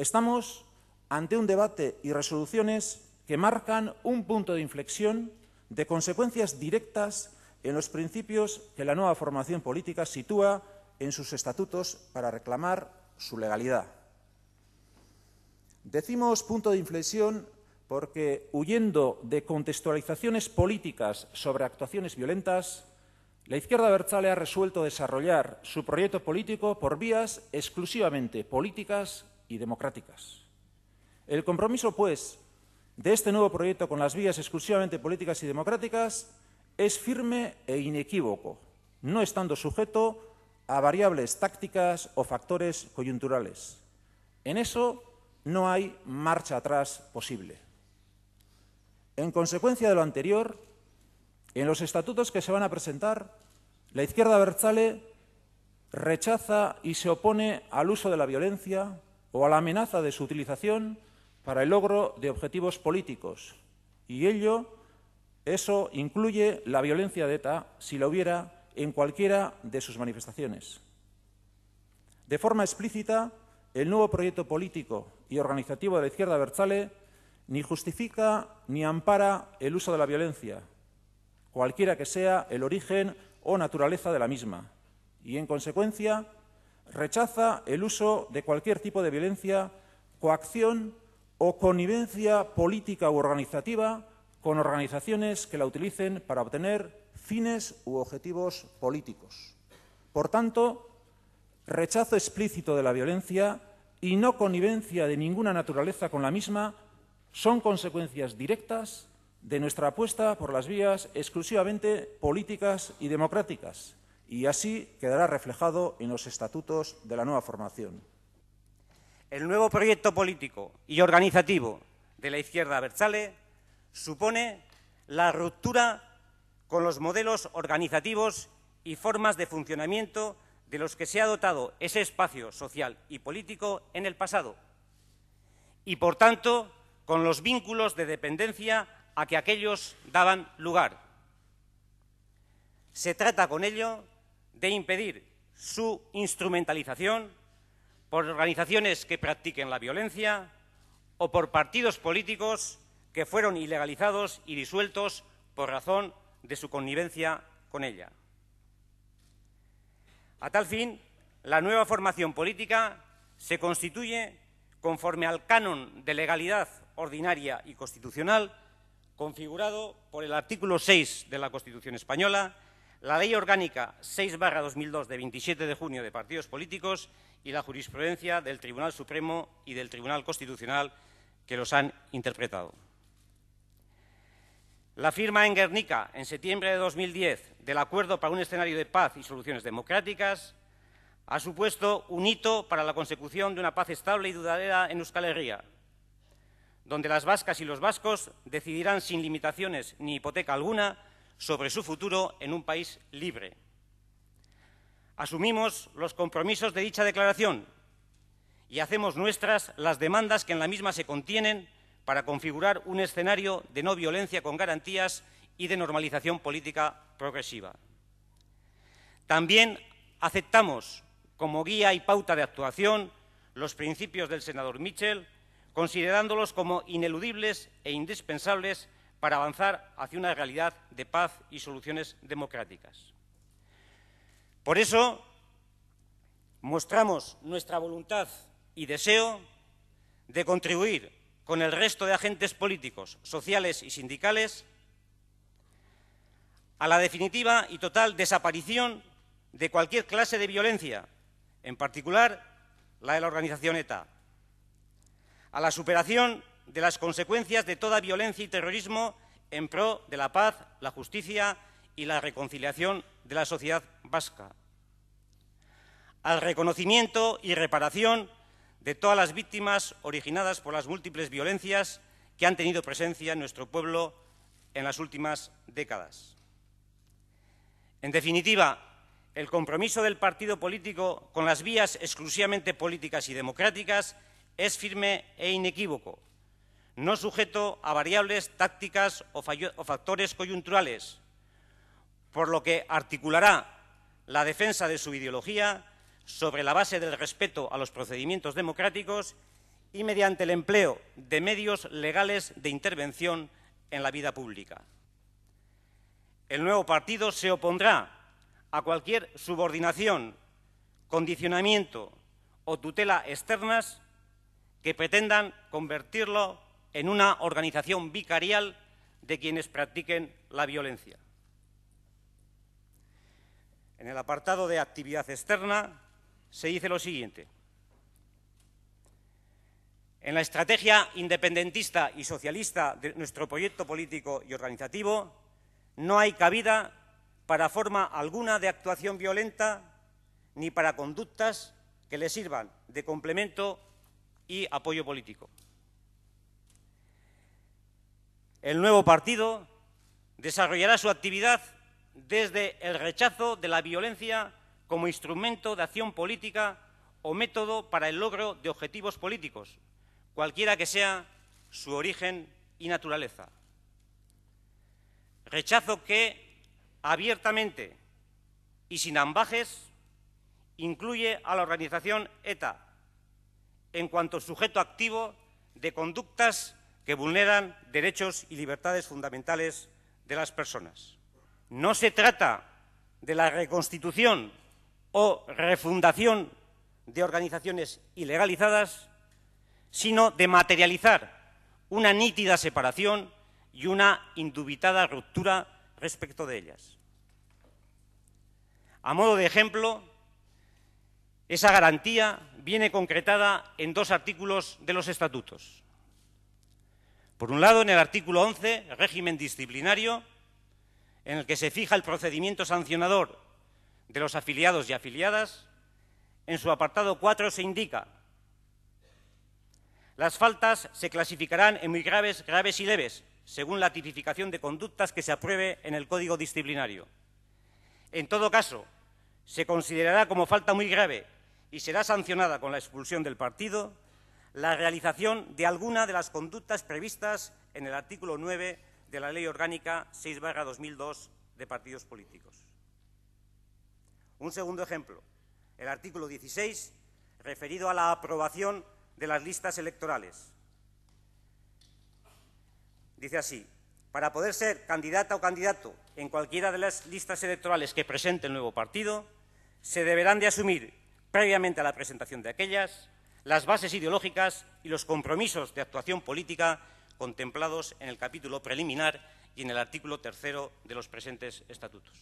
Estamos ante un debate y resoluciones que marcan un punto de inflexión de consecuencias directas en los principios que la nueva formación política sitúa en sus estatutos para reclamar su legalidad. Decimos punto de inflexión porque, huyendo de contextualizaciones políticas sobre actuaciones violentas, la izquierda abertzale ha resuelto desarrollar su proyecto político por vías exclusivamente políticas y democráticas. El compromiso, pues, de este nuevo proyecto con las vías exclusivamente políticas y democráticas es firme e inequívoco, no estando sujeto a variables tácticas o factores coyunturales. En eso no hay marcha atrás posible. En consecuencia de lo anterior, en los estatutos que se van a presentar, la izquierda abertzale rechaza y se opone al uso de la violencia, o a la amenaza de su utilización para el logro de objetivos políticos. Y ello, eso incluye la violencia de ETA, si la hubiera, en cualquiera de sus manifestaciones. De forma explícita, el nuevo proyecto político y organizativo de la izquierda Berzale ni justifica ni ampara el uso de la violencia, cualquiera que sea el origen o naturaleza de la misma, y en consecuencia rechaza el uso de cualquier tipo de violencia, coacción o connivencia política u organizativa con organizaciones que la utilicen para obtener fines u objetivos políticos. Por tanto, rechazo explícito de la violencia y no connivencia de ninguna naturaleza con la misma son consecuencias directas de nuestra apuesta por las vías exclusivamente políticas y democráticas, y así quedará reflejado en los estatutos de la nueva formación. El nuevo proyecto político y organizativo de la izquierda abertzale supone la ruptura con los modelos organizativos y formas de funcionamiento de los que se ha dotado ese espacio social y político en el pasado y, por tanto, con los vínculos de dependencia a que aquellos daban lugar. Se trata con ello de impedir su instrumentalización por organizaciones que practiquen la violencia o por partidos políticos que fueron ilegalizados y disueltos por razón de su connivencia con ella. A tal fin, la nueva formación política se constituye conforme al canon de legalidad ordinaria y constitucional configurado por el artículo 6 de la Constitución española la Ley Orgánica 6-2002 de 27 de junio de partidos políticos y la jurisprudencia del Tribunal Supremo y del Tribunal Constitucional que los han interpretado. La firma en Guernica, en septiembre de 2010, del Acuerdo para un escenario de paz y soluciones democráticas, ha supuesto un hito para la consecución de una paz estable y duradera en Euskal Herria, donde las vascas y los vascos decidirán sin limitaciones ni hipoteca alguna sobre su futuro en un país libre. Asumimos los compromisos de dicha declaración y hacemos nuestras las demandas que en la misma se contienen para configurar un escenario de no violencia con garantías y de normalización política progresiva. También aceptamos como guía y pauta de actuación los principios del senador Mitchell, considerándolos como ineludibles e indispensables para avanzar hacia una realidad de paz y soluciones democráticas. Por eso, mostramos nuestra voluntad y deseo de contribuir con el resto de agentes políticos, sociales y sindicales a la definitiva y total desaparición de cualquier clase de violencia, en particular la de la organización ETA, a la superación de las consecuencias de toda violencia y terrorismo en pro de la paz, la justicia y la reconciliación de la sociedad vasca, al reconocimiento y reparación de todas las víctimas originadas por las múltiples violencias que han tenido presencia en nuestro pueblo en las últimas décadas. En definitiva, el compromiso del partido político con las vías exclusivamente políticas y democráticas es firme e inequívoco no sujeto a variables tácticas o, factores coyunturales, por lo que articulará la defensa de su ideología sobre la base del respeto a los procedimientos democráticos y mediante el empleo de medios legales de intervención en la vida pública. El nuevo partido se opondrá a cualquier subordinación, condicionamiento o tutela externas que pretendan convertirlo en una organización vicarial de quienes practiquen la violencia. En el apartado de actividad externa se dice lo siguiente. En la estrategia independentista y socialista de nuestro proyecto político y organizativo no hay cabida para forma alguna de actuación violenta ni para conductas que le sirvan de complemento y apoyo político. El nuevo partido desarrollará su actividad desde el rechazo de la violencia como instrumento de acción política o método para el logro de objetivos políticos, cualquiera que sea su origen y naturaleza. Rechazo que abiertamente y sin ambajes incluye a la organización ETA en cuanto sujeto activo de conductas que vulneran derechos y libertades fundamentales de las personas. No se trata de la reconstitución o refundación de organizaciones ilegalizadas, sino de materializar una nítida separación y una indubitada ruptura respecto de ellas. A modo de ejemplo, esa garantía viene concretada en dos artículos de los estatutos. Por un lado, en el artículo 11, régimen disciplinario, en el que se fija el procedimiento sancionador de los afiliados y afiliadas, en su apartado 4 se indica las faltas se clasificarán en muy graves, graves y leves, según la tipificación de conductas que se apruebe en el Código Disciplinario. En todo caso, se considerará como falta muy grave y será sancionada con la expulsión del partido, la realización de alguna de las conductas previstas en el artículo 9 de la Ley Orgánica 6-2002 de partidos políticos. Un segundo ejemplo, el artículo 16, referido a la aprobación de las listas electorales. Dice así, para poder ser candidata o candidato en cualquiera de las listas electorales que presente el nuevo partido, se deberán de asumir, previamente a la presentación de aquellas, las bases ideológicas y los compromisos de actuación política contemplados en el capítulo preliminar y en el artículo tercero de los presentes estatutos.